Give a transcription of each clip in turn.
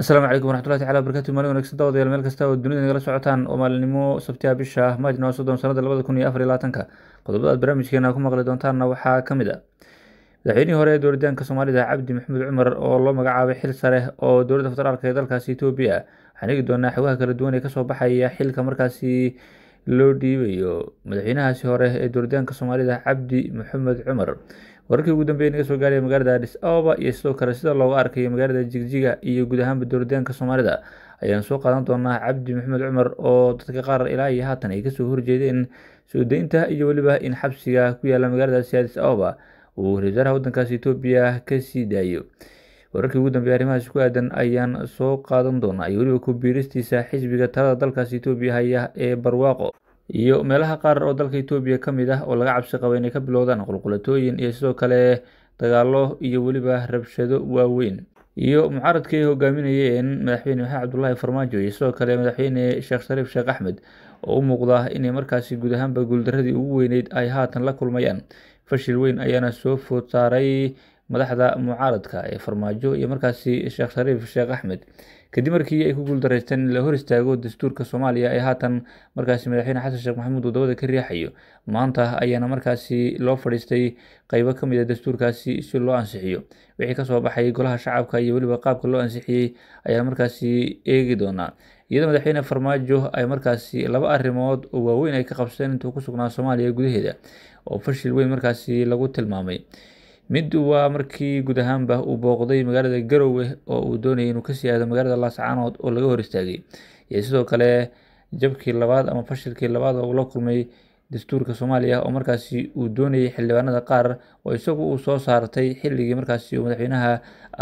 asalaamu calaykum waraxmatullahi tacala wabarakatu maalin wanagsan daawadayaal meel kasta oo dunida nagala socotaan oo maalinimo sabtiha bisha ah maajna soddon sanada labada kun iyo afar iyo labaatanka qodobbada aad barnaamijkeena ku maqli doontaanna waxaa ka mid ah madaxweynihii hore ee dowladdaanka soomaalida cabdi maxamuud cumar oo loo magacaabay xil sare oo dowladda federaalk ee dalkaasi etoobiya waxaan egi doonaa xawaha kala duwan ee kasoo baxaya xilka markaasi loo dhiibayo madaxweynahaasi hore ee dowladdaanka soomaalida cabdi maxamed cumar wararkii ugu dambeeyay naga soo gaaraya magaalada adis ababa iyo sidoo kale sida looga arkayo magaalada jigjiga iyo guud ahaanba dowladeenka soomaalida ayaan soo qaadan doonaa cabdi maxamed cumar oo dadka qaar ilaa iyo haatan ay kasoo horjeedeen soo daynta iyo weliba in xabsiga ku yaala magaaladaasi adis ababa uu ra-isul wasaaraha waddankaasi etoobiya kasii daayo wararkii ugu dambeeya arrimahaasi ku aadan ayaan soo qaadan doonaa iyo weliba ku biiristiisa xisbiga talada dalkaasi etoobiya haya ee barwaaqo iyo meelaha qaar oo dalka etoobiya ka mid ah oo laga cabsi qaba inay ka bilowdaan qulqulatooyin iyo sidoo kale dagaallo iyo weliba rabshado waaweyn iyo mucaaradkii ay hogaaminayeen madaxweyne maxamed cabdullaahi farmaajo iyo sidoo kale madaxweyne sheekh shariif sheekh axmed oo u muuqda inay markaasi guud ahaanba guuldaradii ugu weyneyd ay haatan la kulmayaan fashil weyn ayaana soo food saaray madaxda mucaaradka ee farmaajo iyo markaasi sheekh shariif sheekh axmed kadib markii ay ku guuldareysteen in la hor istaago dastuurka soomaaliya ee haatan markaasi madaxweyne xasan sheekh maxamuud uu dabada ka riixayo maanta ayaana markaasi loo fadhiistay qeybo ka mid a ah dastuurkaasi si loo ansixiyo wixii kasoo baxay golaha shacabka iyo weliba qaabka loo ansixiyey ayaa markaasi eegi doonaa iyadoo madaxweyne farmaajo ay markaasi laba arrimood oo waaweyn ay ka qabseen intuu ku sugnaa soomaaliya gudaheeda oo fashil weyn markaasi lagu tilmaamay mid waa markii guud ahaanba uu booqday magaalada garowe oo uu doonayay inuu kasii aado magaalada laascaanood oo laga hor istaagay iyo sidoo kale jabkii labaad ama fashilkii labaad oo la kulmay dastuurka soomaaliya oo markaasi uu doonayay xildhibaanada qaar oo isagu uu soo saartay xilligii markaasi uu madaxweynaha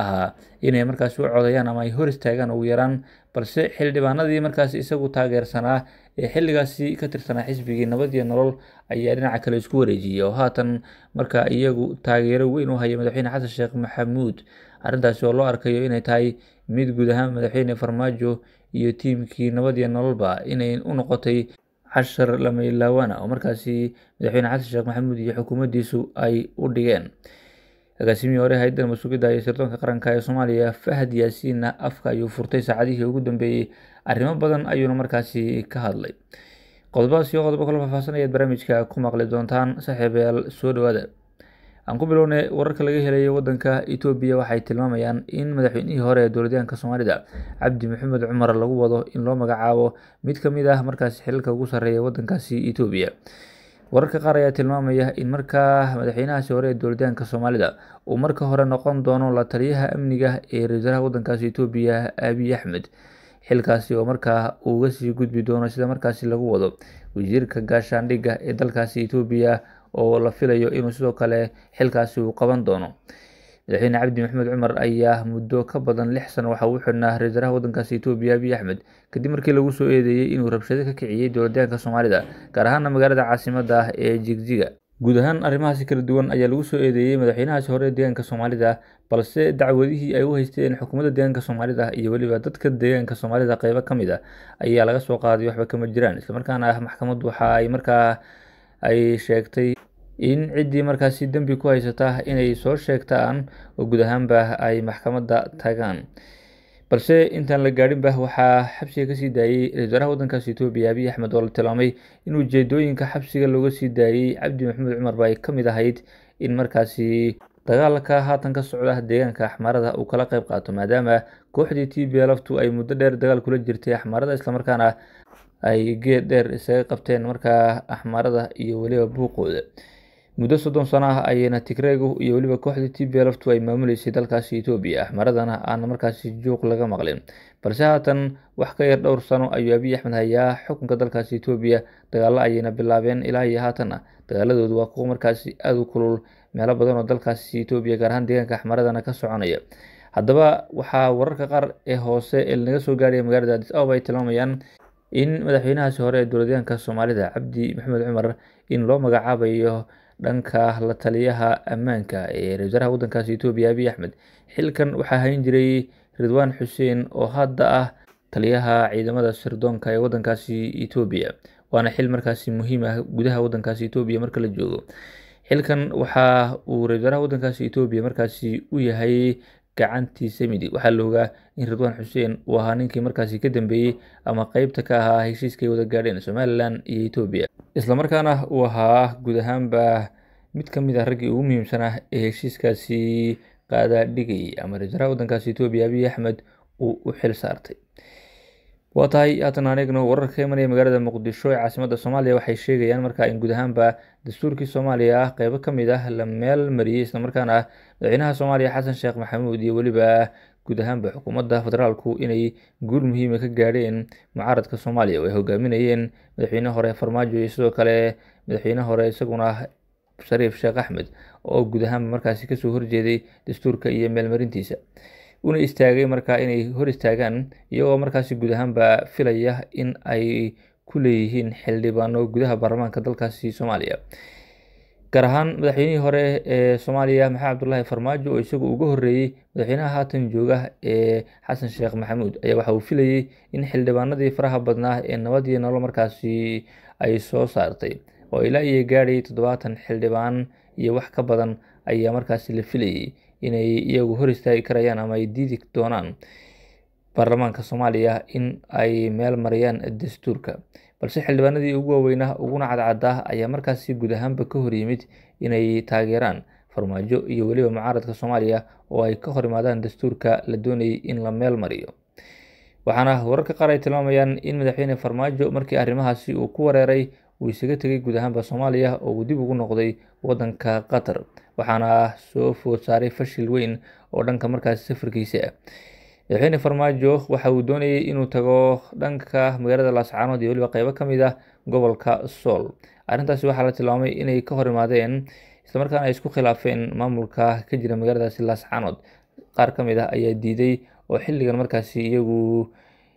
ahaa inay markaasi u codeeyaan ama ay hor istaagaan ugu yaraan balse xildhibaanadii markaas isagu taageersanaa ee xilligaasi ka tirsanaa xisbigii nabad iyo nolol ayaa dhinaca kale isku wareejiyay oo haatan marka iyagu taageero weyn u haya madaxweyne xasan sheekh maxamuud arrintaasi oo loo arkayo inay tahay mid guud ahaan madaxweyne farmaajo iyo tiimkii nabad iyo nololba inay u noqotay cashar lama ilaawana oo markaasi madaxweyne xasan sheekh maxamuud iyo xukuumaddiisu ay u dhigeen agaasimihi hore haydan masuuq ka daayay sirdoonka qaranka ee soomaaliya fahad yaasiinna afka ayuu furtay saacadihii ugu dambeeyey arrimo badan ayuuna markaasi ka hadlay qodobadaas iyo qodobo kala faahfaahsanayaad barnaamijka ku maqli doontaan saaxiibayaal soo dhawaada aan ku bilownay wararka laga helayo waddanka etoobiya waxay tilmaamayaan in madaxweynihii hore ee dowladyaanka soomaalida cabdi maxamed cumar lagu wado in loo magacaabo mid ka mid ah markaasi xilalka ugu sarreeya waddankaasi etoobiya wararka qaar ayaa tilmaamaya in markaa madaxweynahaasi hore ee dowladaanka soomaalida uu marka hore noqon doono la taliyaha amniga ee ra wasaaraha waddankaasi etoobiya aabiy axmed xilkaasi oo markaa uuga sii gudbi doono sida markaasi lagu wado wasiirka gaashaandhigga ee dalkaasi etoobiya oo la filayo inuu sidoo kale xilkaasi uu qaban doono madaxweyne cabdi maxamed cumar ayaa muddo ka badan lix sano waxa uu xidhnaa ra-iisaraha waddankaasi etoobiya abiy axmed kadib markii lagu soo eedeeyey inuu rabshado ka kiciyey dowladeenka soomaalida gaar ahaana magaalada caasimada ah ee jigjiga guud ahaan arrimahaasi kala duwan ayaa lagu soo eedeeyey madaxweynahaasi hore ee deegaanka soomaalida balse dacwadihii ay u haysteen xukuumadda deegaanka soomaalida iyo weliba dadka deegaanka soomaalida qeybo ka mid a ah ayaa laga soo qaaday waxba kama jiraan islamarkaana ah maxkamaddu waxa ay markaa ay sheegtay in ciddii markaasi dembi ku haysata inay soo sheegtaan oo guud ahaanba ay maxkamadda tagaan balse intaan la gaadhinba waxaa xabsiga kasii daayey ra-isul waddankaas etoobiya abiy axmed oo la tilmaamay in ujeedooyinka xabsiga looga sii daayey cabdi maxamuud cumarba ay ka mid ahayd in markaasi dagaalka haatan ka socda deegaanka axmarada uu kala qayb qaato maadaama kooxdii t b laftu ay muddo dheer dagaal kula jirtay axmaarada islamarkaana ay geed dheer isaga qabteen markaa axmarada iyo weliba buuqooda muddo soddon sano ah ayayna tigreegu iyo weliba kooxdii t b laftu ay maamuleysay dalkaasi etoobiya maradana aan markaasi juuq laga maqlin balse haatan wax ka yar dhowr sano ayuu abiy axmed hayaa xukunka dalkaasi etoobiya dagaalo ayayna bilaabeen ilaa iyo haatanna ah. dagaaladoodu waa kuwo markaasi aada u kulul meelo badan oo dalkaasi etoobiya gaar ahaan deegaanka axmaradana ah, ka soconaya haddaba waxaa wararka qaar ee hoose ee lanaga soo gaadhaya magaalada adis ababa ay tilmaamayaan in madaxweynahaasi hore ee dowladyahanka soomaalida cabdi maxamed cumar in loo magacaabayo dhanka la taliyaha ammaanka ee ra wasaaraha waddankaasi etoobiya abiy axmed xilkan waxaa hayn jiray ridwaan xuseen oo hadda ah taliyaha ciidamada sirdoonka ee waddankaasi etoobiya waana xil markaasi muhiim ah gudaha waddankaasi etoobiya marka la joogo xilkan waxa uu ra wasaaraha waddankaasi etoobiya markaasi u yahay gacantiisa midig waxaa la ogaa in ridwaan xuseen uu ahaa ninkii markaasi ka dambeeyey ama qeybta ka ahaa heshiiskay wada gaadheen somalilan iyo etoobiya islamarkaana uu ahaa guud ahaanba mid ka mid ah raggii ugu muhiimsan ah ee heshiiskaasi qaadaadhigayay ama wasaaraha waddankaasi etoobiya abiy axmed uu u xil saartay waa tahay haatan anigna wararka ka imanaya magaalada muqdisho ee caasimada soomaaliya waxay sheegayaan markaa in guud ahaanba dastuurkii soomaaliya ah qeybo ka mid ah la meel mariyey islamarkaana madaxweynaha soomaaliya xasan sheekh maxamuud iyo weliba guud ahaanba xukuumadda federaalku inay guul muhiima ah ka gaadheen mucaaradka soomaaliya oo ay hogaaminayeen madaxweyne hore farmaajo iyo sidoo kale madaxweyne hore isaguna ah shariif sheekh axmed oo guud ahaanba markaasi kasoo horjeeday dastuurka iyo meelmarintiisa una istaagay markaa inay hor istaagaan iyagoo markaasi guud ahaanba filaya in ay ku leeyihiin xildhibaano gudaha baarlamaanka dalkaasi soomaaliya gaar ahaan madaxweynihii hore ee soomaaliya maxamed cabdulaahi farmaajo oo isagu ugu horreeyey madaxweynaha haatan jooga ee xasan sheekh maxamuud ayaa waxa uu filayay in xildhibaanadii faraha badnaa ee nabad iyo nolol markaasi ay soo saartay oo ilaa iyo gaadhay toddobaatan xildhibaan iyo wax ka badan ayaa markaasi la filayay inay iyagu hor istaagi karayaan ama ay diidi doonaan baarlamaanka soomaaliya in ay meel marayaan dastuurka balse xildhibaanadii ugu waaweynaa uguna cadcadaa ayaa markaasi guud ahaanba ka hor yimid inay taageeraan farmaajo iyo weliba mucaaradka soomaaliya oo ay ka hor imaadaan dastuurka la doonayay in la meel mariyo waxaana wararka qaar ay tilmaamayaan in madaxweyne farmaajo markii arrimahaasi uu ku wareeray uu isaga tegay guud ahaanba soomaaliya oo uu dib ugu noqday waddanka qatar waxaana soo food saaray fashil weyn oo dhanka markaasi safarkiisa ah madaxweyne farmaajo waxa uu doonayay inuu tago dhanka magaalada laascaanood iyo weliba qeybo ka mid ah gobolka sool arrintaasi waxaa la tilmaamay inay ka hor imaadeen islamarkaana ay isku khilaafeen maamulka ka jira magaaladaasi laascaanood qaar ka mid ah ayaa diiday oo xilligan markaasi iyagu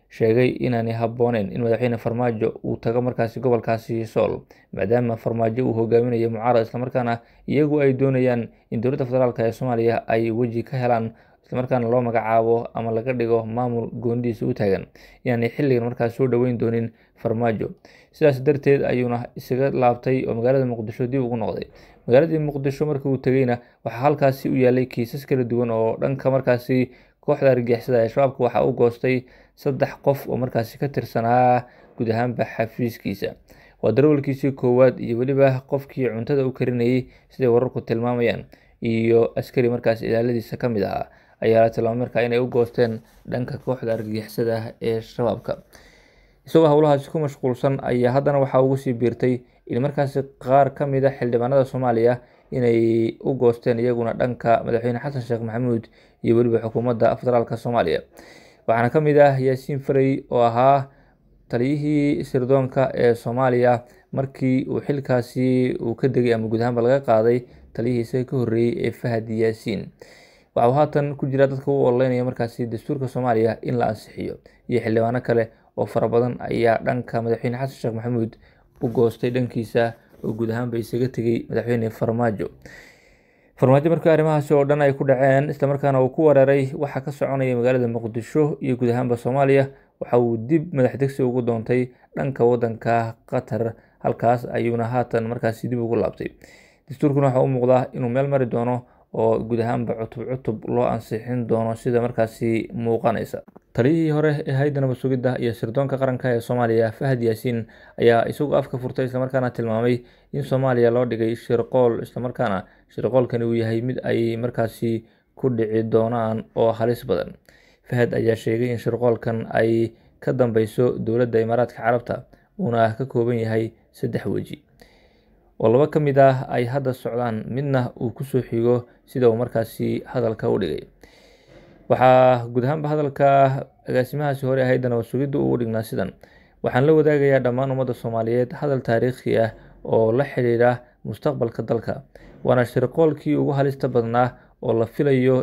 sheegay inaanay habooneen in madaxweyne farmaajo uu tago markaasi gobolkaasi sool maadaama farmaajo uu hogaaminayo mucaarad islamarkaana iyagu ay doonayaan in dowladda federaalk ee soomaaliya ay weji ka helaan islamarkaana loo magacaabo ama laga dhigo maamul goonidiisa u taagan inaanay xilligan markaas soo dhoweyn doonin farmaajo sidaas darteed ayuuna isaga laabtay oo magaalada muqdisho dib ugu noqday magaaladii muqdisho marka uu tegeyna waxaa halkaasi u yaalay kiisas kala duwan oo dhanka markaasi kooxda argixisada ee shabaabka waxaa u goostay saddex qof oo markaasi ka tirsanaa guud ahaanba xafiiskiisa waa darawalkiisii koowaad iyo weliba qofkii cuntada u karinayay siday wararku tilmaamayaan iyo askari markaas ilaaladiisa ka mid ahaa ayaa la tilmaamay markaa inay u goosteen dhanka kooxda argagixisada ah ee shabaabka isagoo howlahaasi ku mashquulsan ayaa haddana waxaa ugu sii biirtay in markaasi qaar ka mid a ah xildhibaanada soomaaliya inay u goosteen iyaguna dhanka madaxweyne xasan sheekh maxamuud iyo weliba xukuumadda federaalka soomaaliya waxaana ka mid ah yaasiin farey oo ahaa taliyihii sirdoonka ee soomaaliya markii uu xilkaasi uu ka degay ama guud ahaanba laga qaaday taliyihii isaga ka horreeyey ee fahad yaasiin waxa haatan ku jira dadka u ololeynaya markaasi dastuurka soomaaliya in la ansixiyo iyo xildhibaano kale oo fara badan ayaa dhanka madaxweyne xasan sheekh maxamuud u goostay dhankiisa oo guud ahaanba isaga tegey madaxweyne farmaajo farmaajo markii arrimahaasi oo dhan ay ku dhaceen islamarkaana uu ku wareeray waxa ka soconaya magaalada muqdisho iyo guud ahaanba soomaaliya waxa uu dib madaxdegsi ugu doontay dhanka wadanka qatar halkaas ayuuna haatan markaasi dib ugu laabtay dastuurkuna waxa u muuqdaa inuu meel mari doono oo guud ahaanba cutub cutub loo ansixin doono sida markaasi muuqanaysa taliyihii hore ee hayda nabad sugidda iyo sirdoonka qaranka ee soomaaliya fahad yaasiin ayaa isagu afka furtay islamarkaana tilmaamay in soomaaliya loo dhigay shirqool islamarkaana shirqoolkani uu yahay mid ay markaasi ku dhici doonaan oo halis badan fahad ayaa sheegay in shirqoolkan ay ka dambeyso dowladda imaaraadka carabta uuna ka kooban yahay saddex weji oo laba ka mid ah ay hadda socdaan midna uu kusoo xigo sida uu markaasi hadalka u dhigay waxaa guud ahaanba hadalka agaasimahaasi hore ahayd danabasugidda uu dhignaa sidan waxaan la wadaagayaa dhammaan ummadda soomaaliyeed hadal taariikhi ah oo la xidhiira mustaqbalka dalka waana shirqoolkii ugu halista badnaa oo la filayo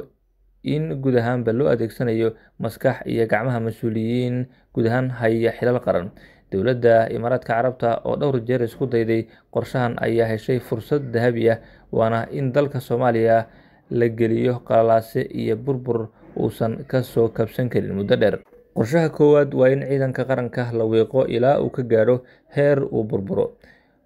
in guud ahaanba loo adeegsanayo maskax iyo gacmaha mas-uuliyiin guud ahaan haya xilal qaran dowladda imaaraadka carabta oo dhowr jeer isku dayday qorshahan ayaa heshay fursad dahabi ah waana in dalka soomaaliya la geliyo qalalaase iyo burbur uusan ka soo kabsan karin muddo dheer qorshaha koowaad waa in ciidanka qaranka la wiiqo ilaa uu ka gaadho heer uu burburo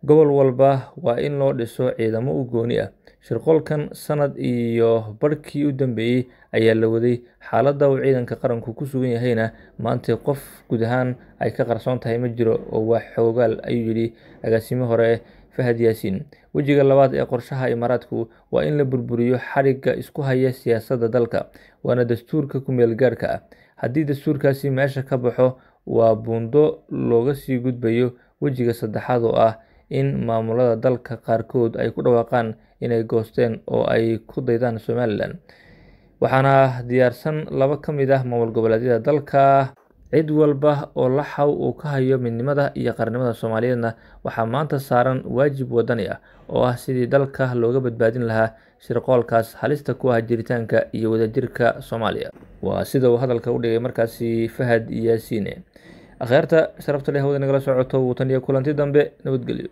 Gobol walba waa in loo dhiso ciidamo u gooni ah. Shirqolkan sanad iyo barkii u dambeeyey ayaa la waday, xaaladda uu ciidanka qaranku ku sugan yahayna maanta qof gudahaan ay ka qarsoon tahay ma jiro oo waa xoogaal, ayuu yidhi agaasimo hore Fahad Yaasiin. Wejiga labaad ee qorshaha Imaaraadku waa in la burburiyo xadhigga isku haya siyaasadda dalka, waana dastuurka ku meel gaarka ah. Haddii dastuurkaasi meesha ka baxo, waa buundo looga sii gudbayo wejiga saddexaad oo ah in maamulada dalka qaarkood ay ku dhawaaqaan inay goosteen oo ay ku daydaan somalilan waxaana diyaarsan laba ka mid ah maamul goboleedyada dalka cid walba oo la xaw uu ka hayo midnimada iyo qarnimada soomaaliyeedna waxaa maanta saaran waajib wadani ah oo ah sidii dalka looga badbaadin lahaa shirqoolkaas halista ku ah jiritaanka iyo wadajirka soomaaliya waa sida uu hadalka u dhigay markaasi fahad yaasiine akhyaarta sharafta leh hawada nagala socoto watan iyo kulanti dambe nabadgelyo